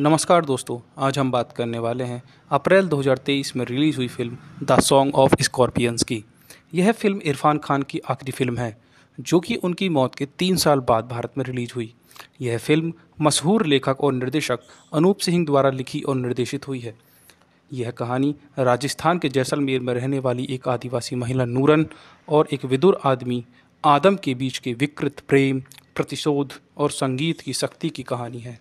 नमस्कार दोस्तों आज हम बात करने वाले हैं अप्रैल 2023 में रिलीज़ हुई film The Song of Scorpions की यह फिल्म इरफान खान की आखिरी फिल्म है जो कि उनकी मौत के तीन साल बाद भारत में रिलीज हुई यह फिल्म मशहूर लेखक और निर्देशक अनूप सिंह द्वारा लिखी और निर्देशित हुई है यह कहानी राजस्थान के जैसलमेर में रहने वाली एक आदिवासी महिला नूरन और एक विदुर आदमी आदम के बीच के विकृत प्रेम प्रतिशोध और संगीत की शक्ति की कहानी है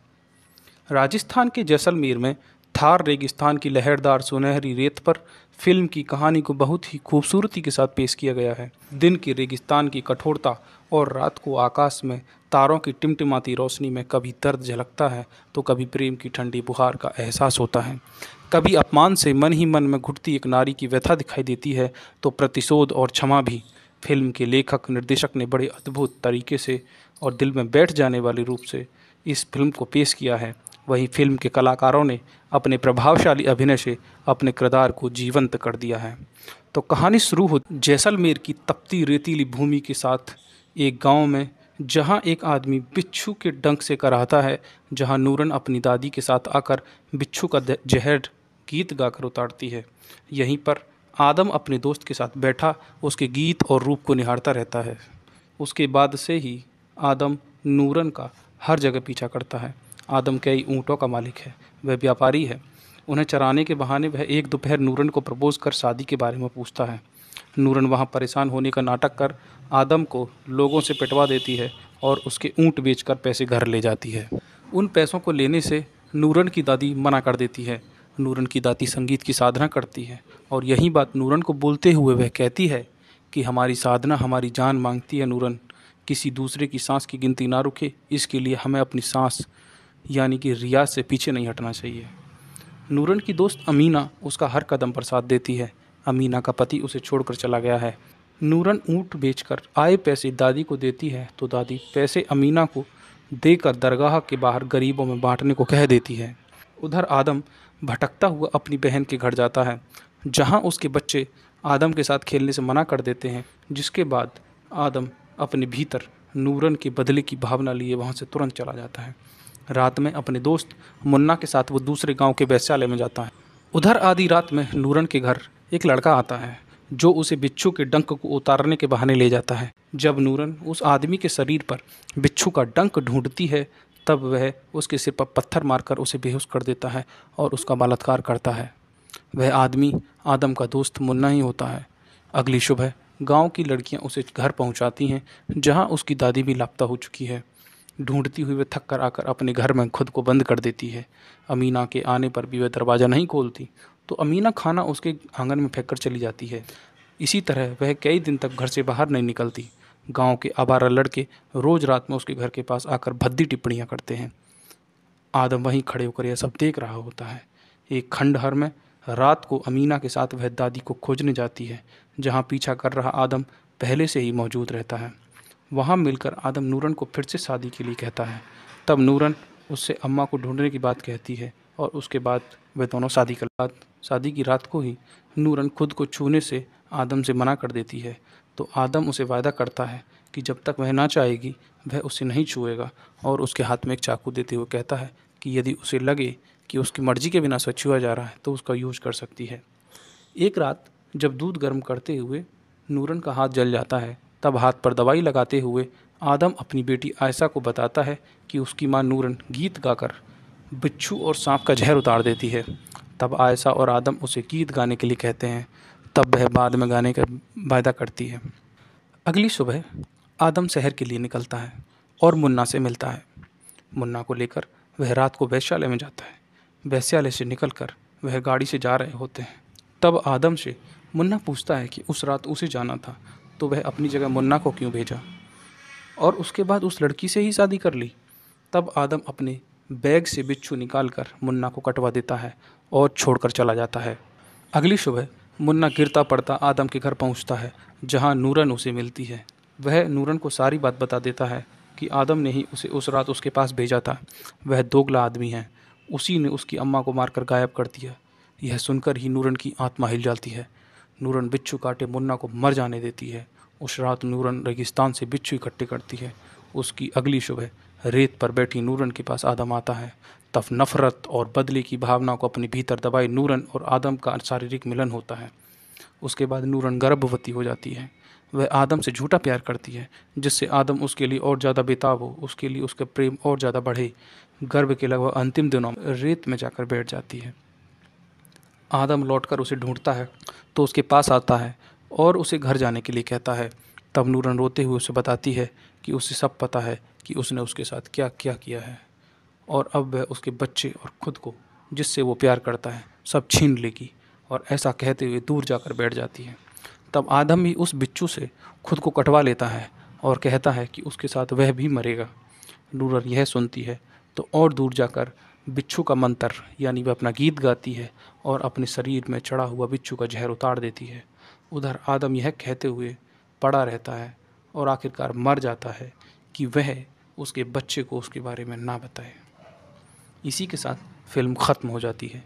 राजस्थान के जैसलमेर में थार रेगिस्तान की लहरदार सुनहरी रेत पर फिल्म की कहानी को बहुत ही खूबसूरती के साथ पेश किया गया है दिन की रेगिस्तान की कठोरता और रात को आकाश में तारों की टिमटिमाती रोशनी में कभी दर्द झलकता है तो कभी प्रेम की ठंडी बुहार का एहसास होता है कभी अपमान से मन ही मन में घुटती एक नारी की व्यथा दिखाई देती है तो प्रतिशोध और क्षमा भी फिल्म के लेखक निर्देशक ने बड़े अद्भुत तरीके से और दिल में बैठ जाने वाले रूप से इस फिल्म को पेश किया है वहीं फिल्म के कलाकारों ने अपने प्रभावशाली अभिनय से अपने किरदार को जीवंत कर दिया है तो कहानी शुरू हो जैसलमेर की तपती रेतीली भूमि के साथ एक गांव में जहां एक आदमी बिच्छू के डंक से कराहता है जहां नूरन अपनी दादी के साथ आकर बिच्छू का जहर गीत गाकर उतारती है यहीं पर आदम अपने दोस्त के साथ बैठा उसके गीत और रूप को निहारता रहता है उसके बाद से ही आदम नूरन का हर जगह पीछा करता है आदम कई ऊँटों का मालिक है वह व्यापारी है उन्हें चराने के बहाने वह एक दोपहर नूरन को प्रपोज कर शादी के बारे में पूछता है नूरन वहाँ परेशान होने का नाटक कर आदम को लोगों से पिटवा देती है और उसके ऊँट बेचकर पैसे घर ले जाती है उन पैसों को लेने से नूरन की दादी मना कर देती है नूरन की दादी संगीत की साधना करती है और यही बात नूरन को बोलते हुए वह कहती है कि हमारी साधना हमारी जान मांगती है नूरन किसी दूसरे की सांस की गिनती ना रुके इसके लिए हमें अपनी सांस यानी कि रियाज से पीछे नहीं हटना चाहिए नूरन की दोस्त अमीना उसका हर कदम पर साथ देती है अमीना का पति उसे छोड़कर चला गया है नूरन ऊँट बेचकर आए पैसे दादी को देती है तो दादी पैसे अमीना को देकर दरगाह के बाहर गरीबों में बांटने को कह देती है उधर आदम भटकता हुआ अपनी बहन के घर जाता है जहां उसके बच्चे आदम के साथ खेलने से मना कर देते हैं जिसके बाद आदम अपने भीतर नूरन के बदले की भावना लिए वहां से तुरंत चला जाता है रात में अपने दोस्त मुन्ना के साथ वो दूसरे गांव के वैश्यालय में जाता है उधर आधी रात में नूरन के घर एक लड़का आता है जो उसे बिच्छू के डंक को उतारने के बहाने ले जाता है जब नूरन उस आदमी के शरीर पर बिच्छू का डंक ढूंढती है तब वह उसके सिर पर पत्थर मारकर उसे बेहोश कर देता है और उसका बलात्कार करता है वह आदमी आदम का दोस्त मुन्ना ही होता है अगली सुबह गांव की लड़कियां उसे घर पहुंचाती हैं जहां उसकी दादी भी लापता हो चुकी है ढूंढती हुई वह थक कर आकर अपने घर में खुद को बंद कर देती है अमीना के आने पर भी वह दरवाज़ा नहीं खोलती तो अमीना खाना उसके आंगन में फेंक कर चली जाती है इसी तरह वह कई दिन तक घर से बाहर नहीं निकलती गांव के आवारा लड़के रोज़ रात में उसके घर के पास आकर भद्दी टिप्पणियाँ करते हैं आदम वहीं खड़े होकर यह सब देख रहा होता है एक खंडहर में रात को अमीना के साथ वह दादी को खोजने जाती है जहाँ पीछा कर रहा आदम पहले से ही मौजूद रहता है वहाँ मिलकर आदम नूरन को फिर से शादी के लिए कहता है तब नूरन उससे अम्मा को ढूंढने की बात कहती है और उसके बाद वे दोनों शादी कर बाद शादी की रात को ही नूरन खुद को छूने से आदम से मना कर देती है तो आदम उसे वायदा करता है कि जब तक वह ना चाहेगी वह उसे नहीं छुएगा और उसके हाथ में एक चाकू देते हुए कहता है कि यदि उसे लगे कि उसकी मर्जी के बिना से छुआ जा रहा है तो उसका यूज कर सकती है एक रात जब दूध गर्म करते हुए नूरन का हाथ जल जाता है तब हाथ पर दवाई लगाते हुए आदम अपनी बेटी आयशा को बताता है कि उसकी माँ नूरन गीत गाकर बिच्छू और सांप का जहर उतार देती है तब आयशा और आदम उसे गीत गाने के लिए कहते हैं तब वह बाद में गाने का वायदा करती है अगली सुबह आदम शहर के लिए निकलता है और मुन्ना से मिलता है मुन्ना को लेकर वह रात को वैश्यालय में जाता है वैश्यालय से कर वह गाड़ी से जा रहे होते हैं तब आदम से मुन्ना पूछता है कि उस रात उसे जाना था तो वह अपनी जगह मुन्ना को क्यों भेजा और उसके बाद उस लड़की से ही शादी कर ली तब आदम अपने बैग से बिच्छू निकाल कर मुन्ना को कटवा देता है और छोड़कर चला जाता है अगली सुबह मुन्ना गिरता पड़ता आदम के घर पहुंचता है जहां नूरन उसे मिलती है वह नूरन को सारी बात बता देता है कि आदम ने ही उसे उस रात उसके पास भेजा था वह दोगला आदमी है उसी ने उसकी अम्मा को मारकर गायब कर दिया यह सुनकर ही नूरन की आत्मा हिल जाती है नूरन बिच्छू काटे मुन्ना को मर जाने देती है उस रात नूरन रेगिस्तान से बिच्छू इकट्ठे करती है उसकी अगली सुबह रेत पर बैठी नूरन के पास आदम आता है तब नफरत और बदले की भावना को अपने भीतर दबाए नूरन और आदम का शारीरिक मिलन होता है उसके बाद नूरन गर्भवती हो जाती है वह आदम से झूठा प्यार करती है जिससे आदम उसके लिए और ज़्यादा बेताब हो उसके लिए उसका प्रेम और ज़्यादा बढ़े गर्भ के लगभग अंतिम दिनों में रेत में जाकर बैठ जाती है आदम लौटकर उसे ढूंढता है तो उसके पास आता है और उसे घर जाने के लिए कहता है तब नूरन रोते हुए उसे बताती है कि उसे सब पता है कि उसने उसके साथ क्या क्या किया है और अब वह उसके बच्चे और खुद को जिससे वो प्यार करता है सब छीन लेगी और ऐसा कहते हुए दूर जाकर बैठ जाती है तब आदम ही उस बिच्छू से खुद को कटवा लेता है और कहता है कि उसके साथ वह भी मरेगा नूरन यह सुनती है तो और दूर जाकर बिच्छू का मंत्र यानी वह अपना गीत गाती है और अपने शरीर में चढ़ा हुआ बिच्छू का जहर उतार देती है उधर आदम यह कहते हुए पड़ा रहता है और आखिरकार मर जाता है कि वह उसके बच्चे को उसके बारे में ना बताए इसी के साथ फिल्म ख़त्म हो जाती है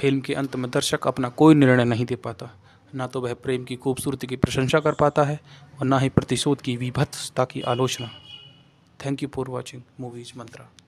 फिल्म के अंत में दर्शक अपना कोई निर्णय नहीं दे पाता ना तो वह प्रेम की खूबसूरती की प्रशंसा कर पाता है और ना ही प्रतिशोध की विभत्सता की आलोचना thank you for watching Movies Mantra